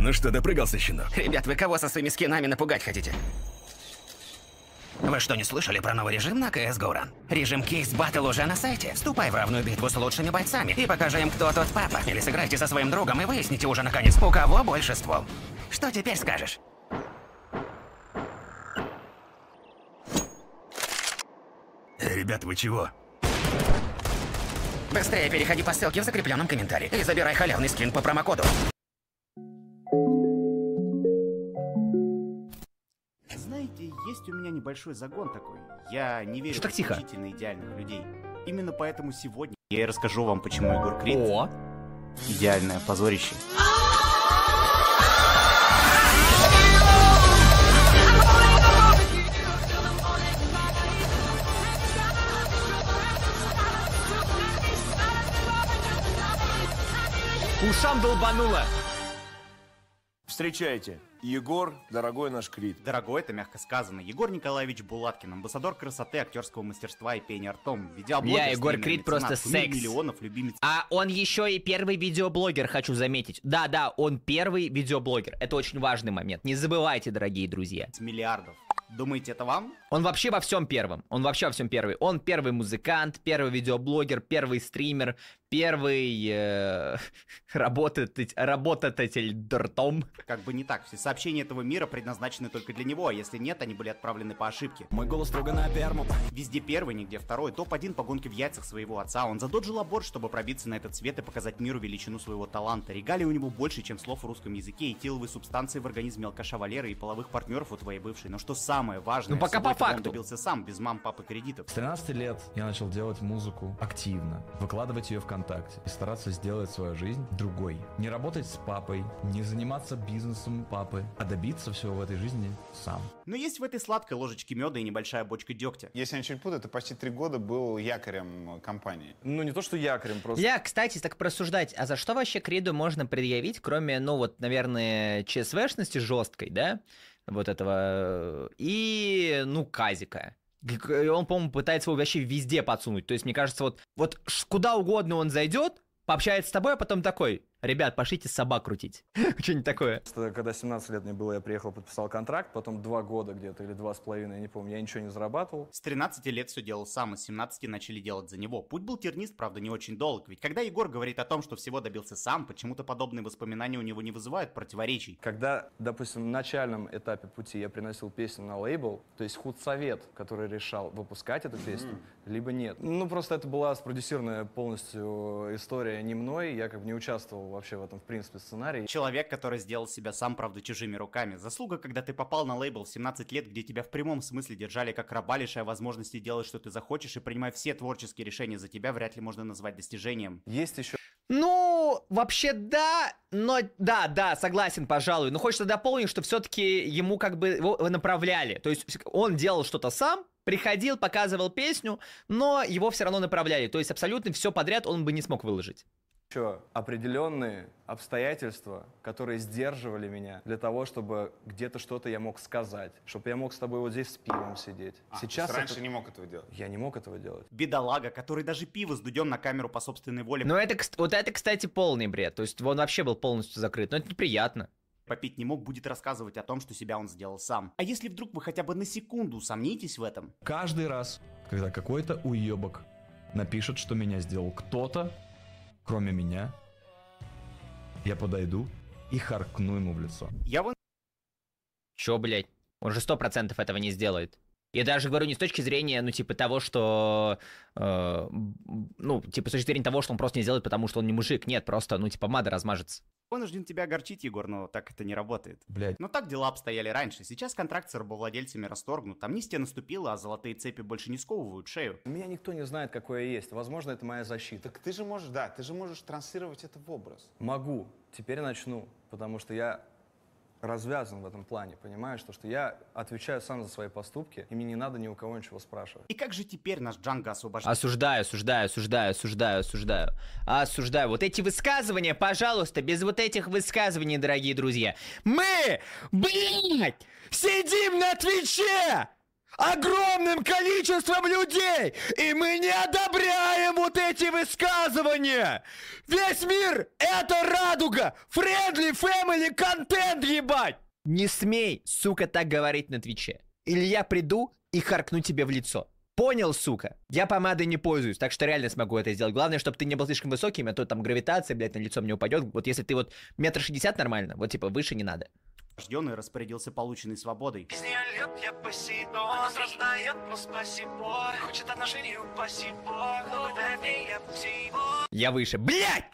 Ну что, допрыгался, щенок? Ну? Ребят, вы кого со своими скинами напугать хотите? Вы что, не слышали про новый режим на CS GO Run? Режим Кейс Battle уже на сайте. Вступай в равную битву с лучшими бойцами и покажи им, кто тот папа. Или сыграйте со своим другом и выясните уже наконец, у кого больше ствол. Что теперь скажешь? Э, ребят, вы чего? Быстрее переходи по ссылке в закрепленном комментарии и забирай халявный скин по промокоду. у меня небольшой загон такой. Я не верю Что так в тихо? исключительно идеальных людей. Именно поэтому сегодня я и расскажу вам, почему Егор Крид О! идеальное позорище. Ушам долбануло! Встречайте, Егор, дорогой наш Крид. Дорогой, это мягко сказано. Егор Николаевич Булаткин, амбассадор красоты, актерского мастерства и пения ртом. Видеоблогер, Я, Егор Крид просто секс. миллионов любимец. А он еще и первый видеоблогер, хочу заметить. Да-да, он первый видеоблогер. Это очень важный момент. Не забывайте, дорогие друзья. С миллиардов. Думаете, это вам? Он вообще во всем первым. Он вообще во всем первый. Он первый музыкант, первый видеоблогер, первый стример, Первый э, работатель, работатель дортом. Как бы не так. Все сообщения этого мира предназначены только для него, а если нет, они были отправлены по ошибке. Мой голос строго на перму. Везде первый, нигде второй. Топ-1 по гонке в яйцах своего отца. Он задоджил аборт, чтобы пробиться на этот свет и показать миру величину своего таланта. Регалий у него больше, чем слов в русском языке и теловые субстанции в организме алкаша Валеры и половых партнеров у твоей бывшей. Но что самое важное, ну, пока по факту. он добился сам, без мам, папы, кредитов. С 13 лет я начал делать музыку активно, выкладывать ее в канал ВКонтакте и стараться сделать свою жизнь другой. Не работать с папой, не заниматься бизнесом папы, а добиться всего в этой жизни сам. Но ну, есть в этой сладкой ложечке меда и небольшая бочка дегтя. Если я ничего не путаю, ты почти три года был якорем компании. Ну, не то, что якорем, просто... Я, кстати, так просуждать, а за что вообще креду можно предъявить, кроме, ну, вот, наверное, ЧСВшности жесткой, да? Вот этого... Э, и, ну, казика. И э, он, по-моему, пытается его вообще везде подсунуть. То есть, мне кажется, вот, вот куда угодно он зайдет, пообщается с тобой, а потом такой, Ребят, пошлите собак крутить. Что-нибудь такое. Когда 17 лет мне было, я приехал, подписал контракт, потом два года где-то или два с половиной, я не помню, я ничего не зарабатывал. С 13 лет все делал сам, и с 17 начали делать за него. Путь был тернист, правда, не очень долг, ведь когда Егор говорит о том, что всего добился сам, почему-то подобные воспоминания у него не вызывают противоречий. Когда, допустим, в начальном этапе пути я приносил песню на лейбл, то есть худсовет, который решал, выпускать эту песню, либо нет. Ну, просто это была спродюсированная полностью э, история не мной, я как бы не участвовал вообще в этом, в принципе, сценарии. Человек, который сделал себя сам, правда, чужими руками. Заслуга, когда ты попал на лейбл в 17 лет, где тебя в прямом смысле держали как раба, лишая возможности делать, что ты захочешь, и принимая все творческие решения за тебя, вряд ли можно назвать достижением. Есть еще ну, вообще да, но да, да, согласен, пожалуй. Но хочется дополнить, что все-таки ему как бы его направляли. То есть он делал что-то сам, приходил, показывал песню, но его все равно направляли. То есть абсолютно все подряд он бы не смог выложить еще определенные обстоятельства, которые сдерживали меня для того, чтобы где-то что-то я мог сказать, чтобы я мог с тобой вот здесь с пивом сидеть. А, Сейчас раньше это... не мог этого делать. Я не мог этого делать. Бедолага, который даже пиво с дудем на камеру по собственной воле. Но это, вот это, кстати, полный бред. То есть он вообще был полностью закрыт. Но это неприятно попить не мог, будет рассказывать о том, что себя он сделал сам. А если вдруг вы хотя бы на секунду сомнитесь в этом? Каждый раз, когда какой-то уебок напишет, что меня сделал кто-то, кроме меня, я подойду и харкну ему в лицо. Я вон... Чё, блядь? Он же сто процентов этого не сделает. Я даже говорю не с точки зрения, ну, типа того, что... Э, ну, типа с точки зрения того, что он просто не сделает, потому что он не мужик. Нет, просто, ну, типа мада размажется. Вынужден тебя огорчить, Егор, но так это не работает. Блядь. Но так дела обстояли раньше. Сейчас контракт с рабовладельцами расторгнут. Амнистия наступила, а золотые цепи больше не сковывают шею. Меня никто не знает, какое я есть. Возможно, это моя защита. Так ты же можешь, да, ты же можешь транслировать это в образ. Могу. Теперь начну, потому что я развязан в этом плане, понимаешь, то, что я отвечаю сам за свои поступки, и мне не надо ни у кого ничего спрашивать. И как же теперь наш Джанго освобожден? Осуждаю, осуждаю, осуждаю, осуждаю, осуждаю. Осуждаю. Вот эти высказывания, пожалуйста, без вот этих высказываний, дорогие друзья. Мы, блядь, сидим на Твиче! огромным количеством людей. И мы не одобряем вот эти высказывания. Весь мир — это радуга. Френдли фэмили контент, ебать. Не смей, сука, так говорить на Твиче. Или я приду и харкну тебе в лицо. Понял, сука? Я помадой не пользуюсь, так что реально смогу это сделать. Главное, чтобы ты не был слишком высоким, а то там гравитация, блядь, на лицо мне упадет. Вот если ты вот метр шестьдесят нормально, вот типа выше не надо рожденный распорядился полученной свободой. Из нее лед я Посейдон, она раздает но спасибо, хочет отношений упаси бог, но я Псейдон. Я выше, блядь!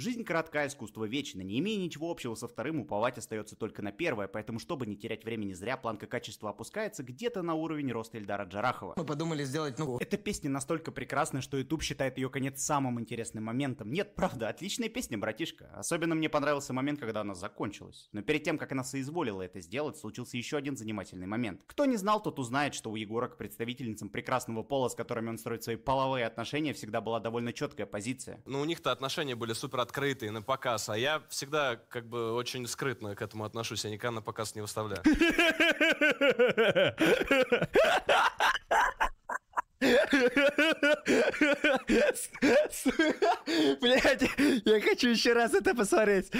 Жизнь коротка, искусство вечно. Не имея ничего общего со вторым, уповать остается только на первое, поэтому, чтобы не терять времени зря, планка качества опускается где-то на уровень роста Эльдара Джарахова. Мы подумали сделать ну... Эта песня настолько прекрасна, что YouTube считает ее конец самым интересным моментом. Нет, правда, отличная песня, братишка. Особенно мне понравился момент, когда она закончилась. Но перед тем, как она соизволила это сделать, случился еще один занимательный момент. Кто не знал, тот узнает, что у Егора к представительницам прекрасного пола, с которыми он строит свои половые отношения, всегда была довольно четкая позиция. Но ну, у них-то отношения были супер Открытые на показ. А я всегда как бы очень скрытно к этому отношусь. Я никогда на показ не выставляю. Блять, я хочу еще раз это посмотреть.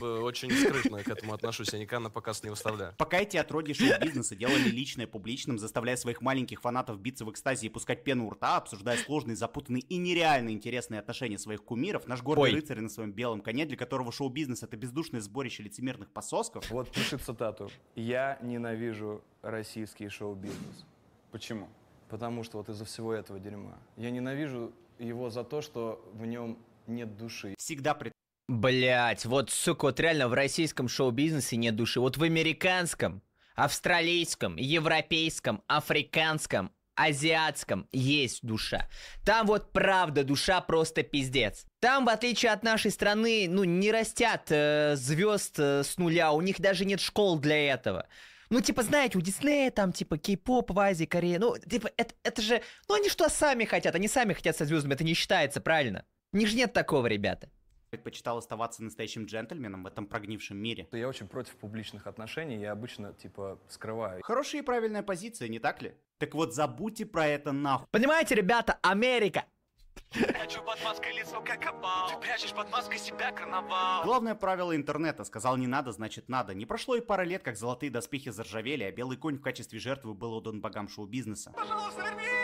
Очень скрытно к этому отношусь, я никогда на показ не выставляю. Пока эти отродья шоу-бизнеса делали личное публичным, заставляя своих маленьких фанатов биться в экстазе и пускать пену у рта, обсуждая сложные, запутанные и нереально интересные отношения своих кумиров, наш гордый Ой. рыцарь на своем белом коне, для которого шоу-бизнес — это бездушное сборище лицемерных пососков. Вот пишет цитату. «Я ненавижу российский шоу-бизнес». Почему? Потому что вот из-за всего этого дерьма. Я ненавижу его за то, что в нем нет души. Всегда пред... Блять, вот, сука, вот реально в российском шоу-бизнесе нет души. Вот в американском, австралийском, европейском, африканском, азиатском есть душа. Там вот правда душа просто пиздец. Там, в отличие от нашей страны, ну, не растят э, звезд э, с нуля, у них даже нет школ для этого. Ну, типа, знаете, у Диснея там, типа, кей-поп в Азии, Корея, ну, типа, это, это же... Ну, они что, сами хотят? Они сами хотят со звездами, это не считается, правильно? У них же нет такого, ребята предпочитал оставаться настоящим джентльменом в этом прогнившем мире. Я очень против публичных отношений, я обычно, типа, скрываю. Хорошая и правильная позиция, не так ли? Так вот, забудьте про это нахуй. Понимаете, ребята, Америка Прячу под маской лицо, как опал. Ты прячешь под маской себя, карнавал. Главное правило интернета. Сказал не надо, значит надо. Не прошло и пара лет, как золотые доспехи заржавели, а белый конь в качестве жертвы был отдан богам шоу-бизнеса. Пожалуйста, верни!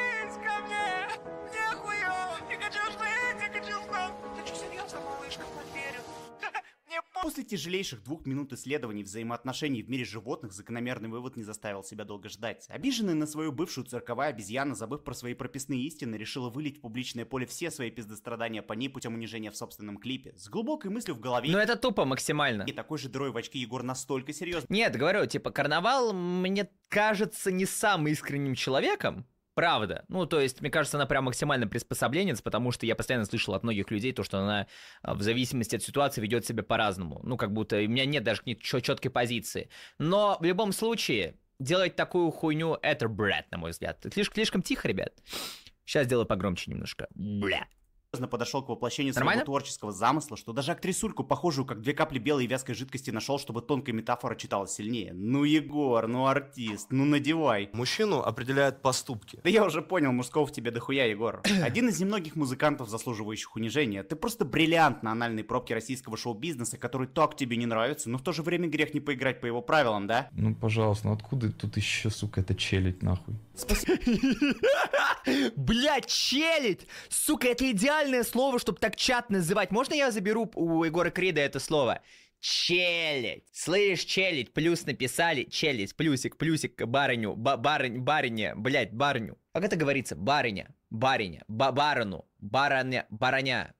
после тяжелейших двух минут исследований взаимоотношений в мире животных закономерный вывод не заставил себя долго ждать. Обиженная на свою бывшую цирковая обезьяна, забыв про свои прописные истины, решила вылить в публичное поле все свои пиздострадания по ней путем унижения в собственном клипе. С глубокой мыслью в голове... Ну это тупо максимально. И такой же дрой в очки Егор настолько серьезно. Нет, говорю, типа, карнавал мне кажется не самым искренним человеком, Правда. Ну, то есть, мне кажется, она прям максимально приспособленец, потому что я постоянно слышал от многих людей то, что она а, в зависимости от ситуации ведет себя по-разному. Ну, как будто у меня нет даже четкой позиции. Но в любом случае, делать такую хуйню — это бред, на мой взгляд. Слишком, слишком тихо, ребят. Сейчас сделаю погромче немножко. Бля серьезно подошел к воплощению Нормально? своего творческого замысла, что даже актрисульку, похожую как две капли белой и вязкой жидкости, нашел, чтобы тонкая метафора читалась сильнее. Ну, Егор, ну артист, ну надевай. Мужчину определяют поступки. Да я уже понял, мужского в тебе дохуя, Егор. Один из немногих музыкантов, заслуживающих унижения. Ты просто бриллиант на анальной пробке российского шоу-бизнеса, который так тебе не нравится, но в то же время грех не поиграть по его правилам, да? Ну, пожалуйста, ну откуда тут еще, сука, это челить нахуй? Спасибо. Бля, челить! Сука, это идеально! специальное слово, чтобы так чат называть. Можно я заберу у Егора Крида это слово? Челядь. Слышишь, челядь. Плюс написали. Челядь. Плюсик, плюсик, барыню. Ба барынь, барыня. Блядь, барню. Как это говорится? Барыня. Барыня. Ба барыну. Барыня. Барыня.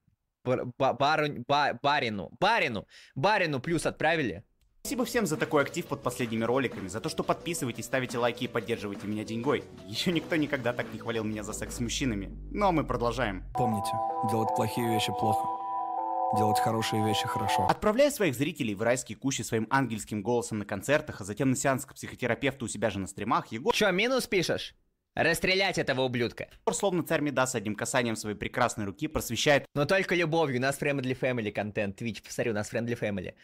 ба барынь. Ба барину. Барину. Барину плюс отправили. Спасибо всем за такой актив под последними роликами, за то, что подписываетесь, ставите лайки и поддерживаете меня деньгой. Еще никто никогда так не хвалил меня за секс с мужчинами. Ну а мы продолжаем. Помните, делать плохие вещи плохо. Делать хорошие вещи хорошо. Отправляя своих зрителей в райские кущи своим ангельским голосом на концертах, а затем на сеанс к психотерапевту у себя же на стримах, Егор... Чё, минус пишешь? Расстрелять этого ублюдка. Словно царь Медас одним касанием своей прекрасной руки просвещает... Но только любовью, у нас френдли family контент, Twitch, повторю, у нас френдли family.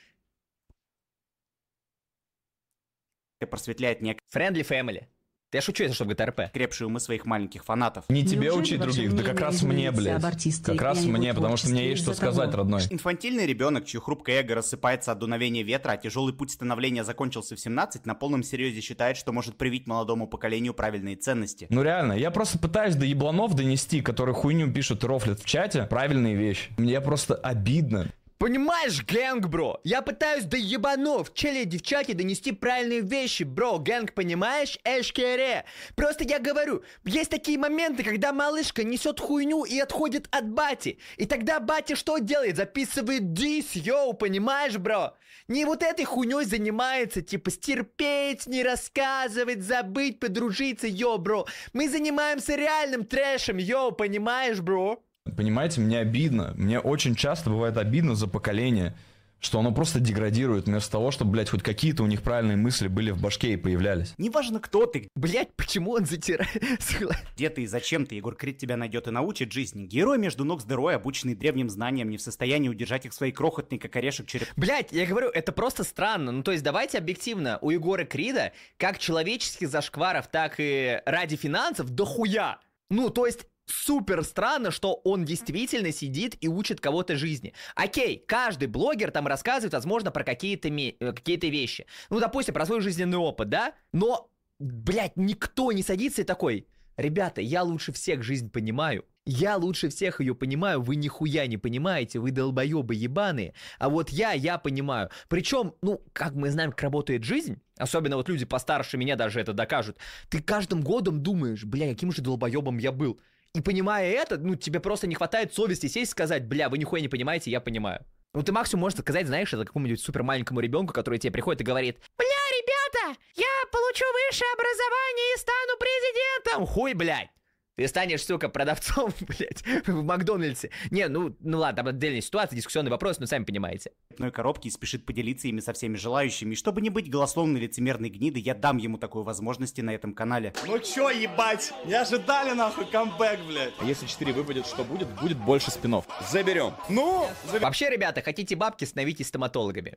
просветляет не. Friendly family. Я шучу, если что, в ГТРП. Крепшие умы своих маленьких фанатов. Не тебе Неужели учить других, да как раз мне, блядь. Как раз мне, потому что мне есть что того. сказать, родной. Инфантильный ребенок, чье хрупкое эго рассыпается от дуновения ветра, а тяжелый путь становления закончился в 17, на полном серьезе считает, что может привить молодому поколению правильные ценности. Ну реально, я просто пытаюсь до ебланов донести, которые хуйню пишут и рофлят в чате, правильные вещи. Мне просто обидно. Понимаешь, гэнг, бро? Я пытаюсь до ебанов, чели и девчаки донести правильные вещи, бро. Гэнг, понимаешь? Эшкере. Просто я говорю, есть такие моменты, когда малышка несет хуйню и отходит от бати. И тогда бати что делает? Записывает дис, йоу, понимаешь, бро? Не вот этой хуйней занимается, типа стерпеть, не рассказывать, забыть, подружиться, йо, бро. Мы занимаемся реальным трэшем, йоу, понимаешь, бро? Понимаете, мне обидно. Мне очень часто бывает обидно за поколение, что оно просто деградирует, вместо того, чтобы, блядь, хоть какие-то у них правильные мысли были в башке и появлялись. Неважно, кто ты. Блядь, почему он затирает? Где ты и зачем ты? Егор Крид тебя найдет и научит жизни. Герой между ног с дырой, обученный древним знанием, не в состоянии удержать их своей крохотной, как орешек череп. Блядь, я говорю, это просто странно. Ну, то есть, давайте объективно. У Егора Крида, как человеческих зашкваров, так и ради финансов, дохуя. Ну, то есть, супер странно, что он действительно сидит и учит кого-то жизни. Окей, каждый блогер там рассказывает, возможно, про какие-то ми- э, какие-то вещи. Ну, допустим, про свой жизненный опыт, да? Но, блядь, никто не садится и такой, ребята, я лучше всех жизнь понимаю. Я лучше всех ее понимаю, вы нихуя не понимаете, вы долбоебы ебаные. А вот я, я понимаю. Причем, ну, как мы знаем, как работает жизнь, особенно вот люди постарше меня даже это докажут, ты каждым годом думаешь, бля, каким же долбоебом я был. И понимая это, ну, тебе просто не хватает совести сесть и сказать, бля, вы нихуя не понимаете, я понимаю. Ну, ты максимум можешь сказать, знаешь, это какому-нибудь супер маленькому ребенку, который тебе приходит и говорит, бля, ребята, я получу высшее образование и стану президентом. Хуй, блядь. Ты станешь, сука, продавцом, блядь, в Макдональдсе. Не, ну, ну ладно, там отдельная ситуация, дискуссионный вопрос, но сами понимаете. Одной ну коробки и спешит поделиться ими со всеми желающими. И чтобы не быть голословной лицемерной гниды, я дам ему такую возможность на этом канале. Ну чё, ебать, не ожидали нахуй камбэк, блядь. А если 4 выпадет, что будет? Будет больше спинов. Заберем. Ну, заберем. Вообще, ребята, хотите бабки, становитесь стоматологами.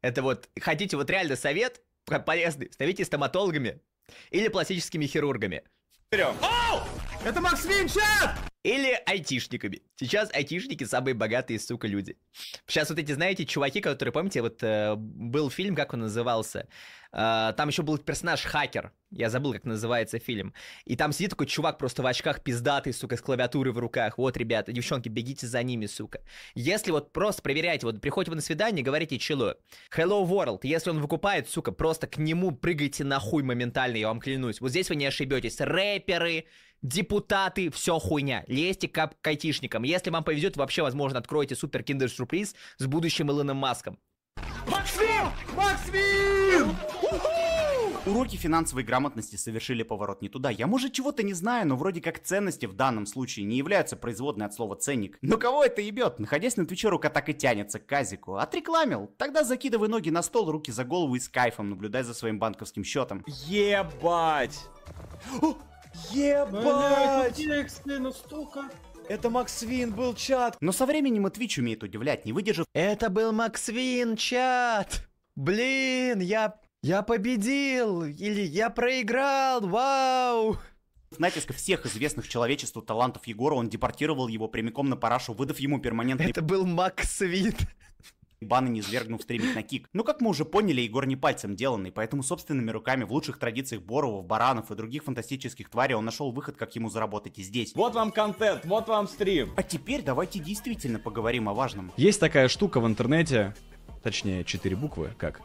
Это вот, хотите вот реально совет полезный, становитесь стоматологами или пластическими хирургами. Берем. Оу! Это Макс Винчат! Или айтишниками. Сейчас айтишники самые богатые, сука, люди. Сейчас вот эти, знаете, чуваки, которые, помните, вот э, был фильм, как он назывался? Э, там еще был персонаж хакер. Я забыл, как называется фильм. И там сидит такой чувак просто в очках пиздатый, сука, с клавиатурой в руках. Вот, ребята, девчонки, бегите за ними, сука. Если вот просто проверяйте, вот приходите вы на свидание, говорите челу. Hello World. Если он выкупает, сука, просто к нему прыгайте нахуй моментально, я вам клянусь. Вот здесь вы не ошибетесь. Рэперы, депутаты, все хуйня. Лезьте к, к айтишникам. Если вам повезет, вообще, возможно, откроете супер киндер сюрприз с будущим Илоном Маском. Максим! Максим! Уроки финансовой грамотности совершили поворот не туда. Я, может, чего-то не знаю, но вроде как ценности в данном случае не являются производной от слова «ценник». Но кого это ебет? Находясь на Твиче, рука так и тянется к казику. Отрекламил? Тогда закидывай ноги на стол, руки за голову и с кайфом наблюдай за своим банковским счетом. Ебать! О! Ебать! Тексты настолько... Ну Это Максвин был чат. Но со временем и Twitch умеет удивлять, не выдержав. Это был Максвин чат. Блин, я... Я победил! Или я проиграл! Вау! С натиска всех известных человечеству талантов Егора он депортировал его прямиком на парашу, выдав ему перманентный... Это был Максвин баны не свергнув стримить на кик. Но ну, как мы уже поняли, Егор не пальцем деланный, поэтому собственными руками в лучших традициях Боровов, Баранов и других фантастических тварей он нашел выход, как ему заработать и здесь. Вот вам контент, вот вам стрим. А теперь давайте действительно поговорим о важном. Есть такая штука в интернете, точнее, четыре буквы, как...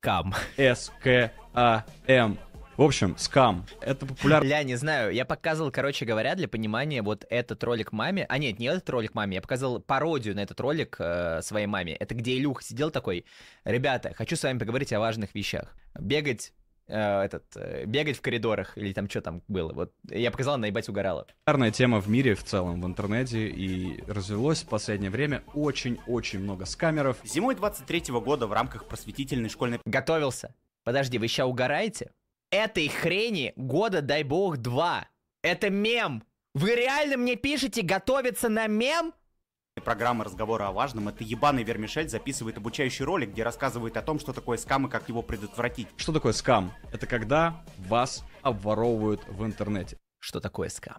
Скам. С-К-А-М. В общем, скам. Это популярно. Ля, не знаю. Я показывал, короче говоря, для понимания, вот этот ролик маме. А нет, не этот ролик маме. Я показывал пародию на этот ролик э, своей маме. Это где Илюх сидел такой. Ребята, хочу с вами поговорить о важных вещах. Бегать э, этот, э, бегать в коридорах или там что там было. Вот я показал, наебать угорала. Популярная тема в мире в целом, в интернете, и развелось в последнее время очень-очень много скамеров. Зимой 23 -го года в рамках просветительной школьной... Готовился. Подожди, вы сейчас угораете? Этой хрени года, дай бог, два. Это мем. Вы реально мне пишете готовиться на мем? Программа разговора о важном это ебаный Вермишель записывает обучающий ролик, где рассказывает о том, что такое скам и как его предотвратить. Что такое скам? Это когда вас обворовывают в интернете. Что такое скам?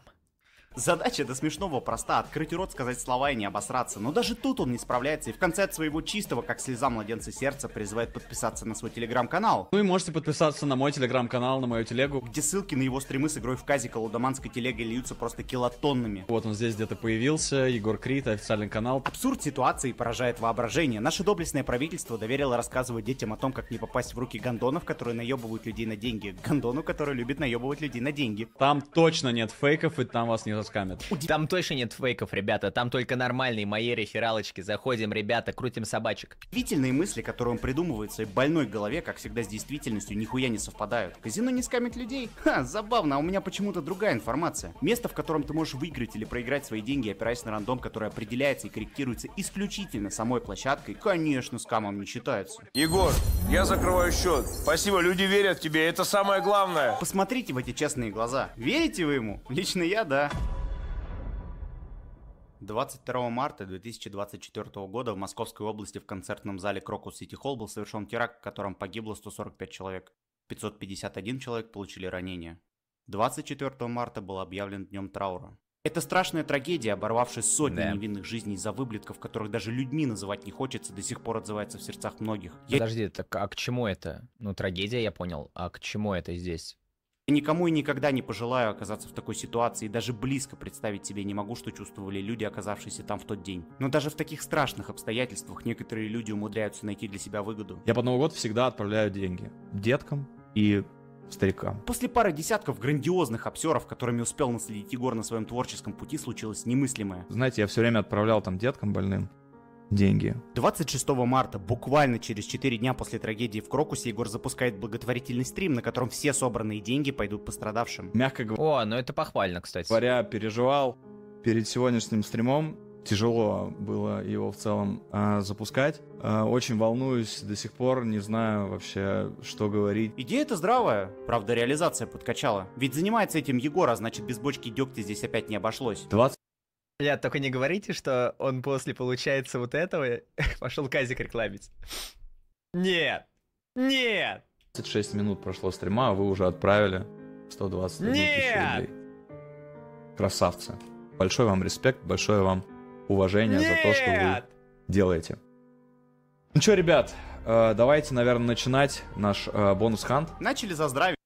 Задача до смешного проста, открыть рот, сказать слова и не обосраться, но даже тут он не справляется и в конце от своего чистого, как слеза младенца сердца, призывает подписаться на свой телеграм-канал. Ну и можете подписаться на мой телеграм-канал, на мою телегу. Где ссылки на его стримы с игрой в казика лудоманской телегой льются просто килотоннами. Вот он здесь где-то появился, Егор Крит, официальный канал. Абсурд ситуации поражает воображение. Наше доблестное правительство доверило рассказывать детям о том, как не попасть в руки гондонов, которые наебывают людей на деньги. Гондону, который любит наебывать людей на деньги. Там точно нет фейков и там вас не скамят. Там точно нет фейков, ребята. Там только нормальные мои рефералочки. Заходим, ребята, крутим собачек. Удивительные мысли, которые он придумывает в своей больной голове, как всегда, с действительностью нихуя не совпадают. Казино не скамит людей? Ха, забавно, а у меня почему-то другая информация. Место, в котором ты можешь выиграть или проиграть свои деньги, опираясь на рандом, который определяется и корректируется исключительно самой площадкой, конечно, скамом не считается. Егор, я закрываю счет. Спасибо, люди верят тебе, это самое главное. Посмотрите в эти честные глаза. Верите вы ему? Лично я, да. 22 марта 2024 года в Московской области в концертном зале Крокус Сити Холл был совершен теракт, в котором погибло 145 человек. 551 человек получили ранения. 24 марта был объявлен днем траура. Это страшная трагедия, оборвавшая сотни да. невинных жизней из-за выблетков, которых даже людьми называть не хочется, до сих пор отзывается в сердцах многих. Я... Подожди, так а к чему это? Ну, трагедия, я понял. А к чему это здесь? никому и никогда не пожелаю оказаться в такой ситуации, и даже близко представить себе не могу, что чувствовали люди, оказавшиеся там в тот день. Но даже в таких страшных обстоятельствах некоторые люди умудряются найти для себя выгоду. Я под Новый год всегда отправляю деньги деткам и старикам. После пары десятков грандиозных обсеров, которыми успел наследить Егор на своем творческом пути, случилось немыслимое. Знаете, я все время отправлял там деткам больным деньги. 26 марта, буквально через 4 дня после трагедии в Крокусе, Егор запускает благотворительный стрим, на котором все собранные деньги пойдут пострадавшим. Мягко говоря... О, ну это похвально, кстати. Говоря, переживал перед сегодняшним стримом, тяжело было его в целом а, запускать. А, очень волнуюсь до сих пор, не знаю вообще, что говорить. Идея-то здравая, правда реализация подкачала. Ведь занимается этим Егор, а значит без бочки дегтя здесь опять не обошлось. 20 Ребят, только не говорите, что он после, получается, вот этого пошел Казик рекламить. Нет! Нет! 26 минут прошло стрима, а вы уже отправили 120 Нет! рублей. Красавцы. Большой вам респект, большое вам уважение Нет! за то, что вы делаете. Ну что, ребят, э, давайте, наверное, начинать наш э, бонус-хант. Начали за здравие.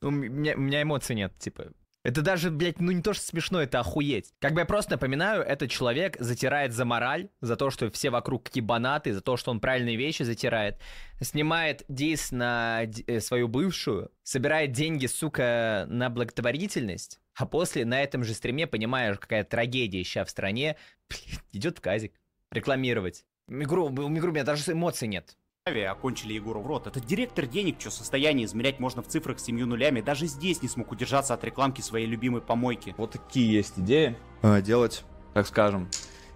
Ну, у меня, у меня эмоций нет, типа, это даже, блядь, ну не то, что смешно, это охуеть. Как бы я просто напоминаю, этот человек затирает за мораль, за то, что все вокруг какие банаты, за то, что он правильные вещи затирает. Снимает дис на э, свою бывшую, собирает деньги, сука, на благотворительность. А после на этом же стриме, понимаешь, какая трагедия еще в стране, блядь, идет в казик рекламировать. Мигру, у Мигру у меня даже эмоций нет окончили Егору в рот. Этот директор денег, что состояние измерять можно в цифрах с семью нулями, даже здесь не смог удержаться от рекламки своей любимой помойки. Вот такие есть идеи а, делать, так скажем,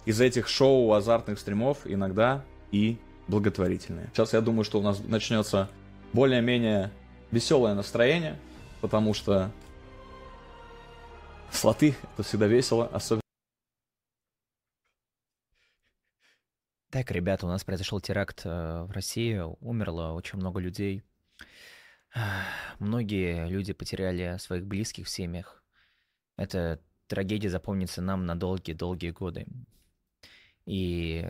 из этих шоу азартных стримов иногда и благотворительные. Сейчас я думаю, что у нас начнется более-менее веселое настроение, потому что слоты это всегда весело, особенно Так, ребята, у нас произошел теракт э, в России, умерло очень много людей. Многие люди потеряли своих близких в семьях. Эта трагедия запомнится нам на долгие-долгие годы. И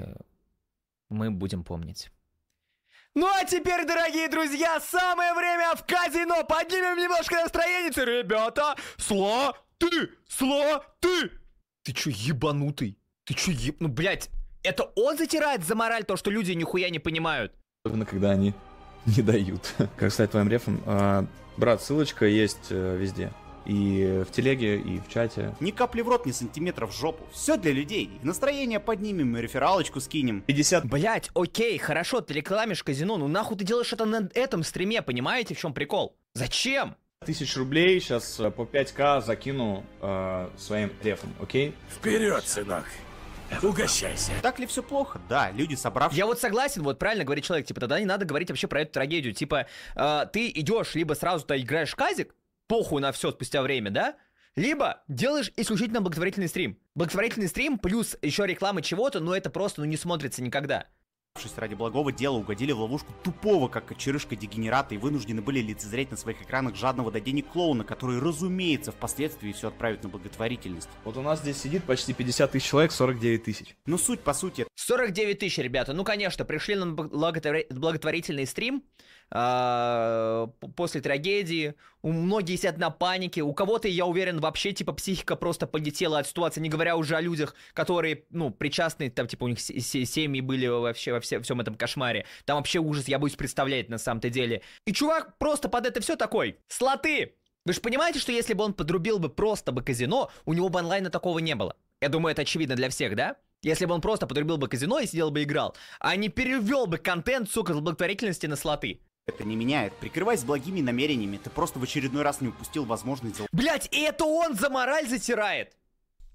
мы будем помнить. Ну а теперь, дорогие друзья, самое время в казино. Поднимем немножко настроение. Ребята, сло ты, сло ты. Ты чё ебанутый? Ты чё еб... Ну, блядь, это он затирает за мораль то, что люди нихуя не понимают. Особенно, когда они не дают. Как стать твоим рефом? А, брат, ссылочка есть э, везде. И в телеге, и в чате. Ни капли в рот, ни сантиметра в жопу. Все для людей. И настроение поднимем, и рефералочку скинем. 50... Блять, окей, хорошо, ты рекламишь казино, ну нахуй ты делаешь это на этом стриме, понимаете, в чем прикол? Зачем? тысяч рублей сейчас э, по 5к закину э, своим рефом, окей? Вперед, сынок! Угощайся. Так ли все плохо? Да, люди собрав. Я вот согласен, вот правильно говорит человек, типа, тогда не надо говорить вообще про эту трагедию. Типа, э, ты идешь, либо сразу-то играешь казик, похуй на все спустя время, да? Либо делаешь исключительно благотворительный стрим. Благотворительный стрим плюс еще реклама чего-то, но это просто ну, не смотрится никогда ради благого дела угодили в ловушку тупого, как черышка дегенерата, и вынуждены были лицезреть на своих экранах жадного до денег клоуна, который, разумеется, впоследствии все отправит на благотворительность. Вот у нас здесь сидит почти 50 тысяч человек, 49 тысяч. Ну, суть по сути. 49 тысяч, ребята. Ну, конечно, пришли на благотворительный стрим, а, после трагедии, у многих сидят на панике, у кого-то, я уверен, вообще, типа, психика просто полетела от ситуации, не говоря уже о людях, которые, ну, причастны, там, типа, у них семьи были вообще во все, всем этом кошмаре, там вообще ужас, я боюсь представлять на самом-то деле. И чувак просто под это все такой, слоты! Вы же понимаете, что если бы он подрубил бы просто бы казино, у него бы онлайна такого не было. Я думаю, это очевидно для всех, да? Если бы он просто подрубил бы казино и сидел бы играл, а не перевел бы контент, сука, с благотворительности на слоты это не меняет. Прикрываясь благими намерениями, ты просто в очередной раз не упустил возможность... Блять, и это он за мораль затирает!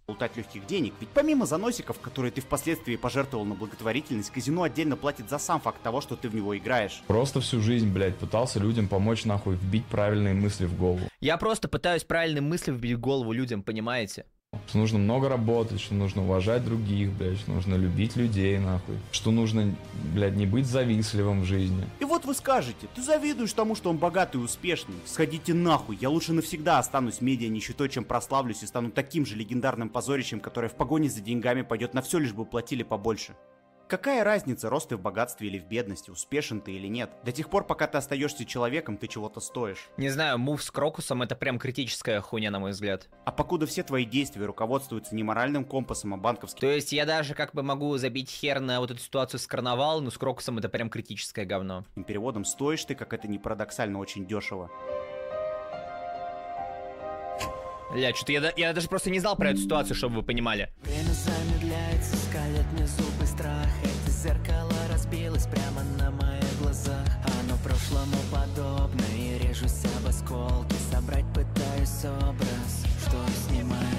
Лутать легких денег, ведь помимо заносиков, которые ты впоследствии пожертвовал на благотворительность, казино отдельно платит за сам факт того, что ты в него играешь. Просто всю жизнь, блядь, пытался людям помочь нахуй вбить правильные мысли в голову. Я просто пытаюсь правильные мысли вбить в голову людям, понимаете? Что нужно много работать, что нужно уважать других, блядь, что нужно любить людей, нахуй. Что нужно, блядь, не быть завистливым в жизни. И вот вы скажете, ты завидуешь тому, что он богатый и успешный. Сходите нахуй, я лучше навсегда останусь медиа нищетой, чем прославлюсь и стану таким же легендарным позорищем, которое в погоне за деньгами пойдет на все, лишь бы платили побольше. Какая разница, рост ты в богатстве или в бедности, успешен ты или нет? До тех пор, пока ты остаешься человеком, ты чего-то стоишь. Не знаю, мув с Крокусом это прям критическая хуйня, на мой взгляд. А покуда все твои действия руководствуются не моральным компасом, а банковским... То есть я даже как бы могу забить хер на вот эту ситуацию с карнавалом, но с Крокусом это прям критическое говно. Переводом, стоишь ты, как это не парадоксально, очень дешево. Бля, что-то я, я даже просто не знал про эту ситуацию, чтобы вы понимали. Время замедляется, скалит мне зуб страх Это зеркало разбилось прямо на моих глазах Оно прошлому подобно и режусь об осколки Собрать пытаюсь образ, что снимаю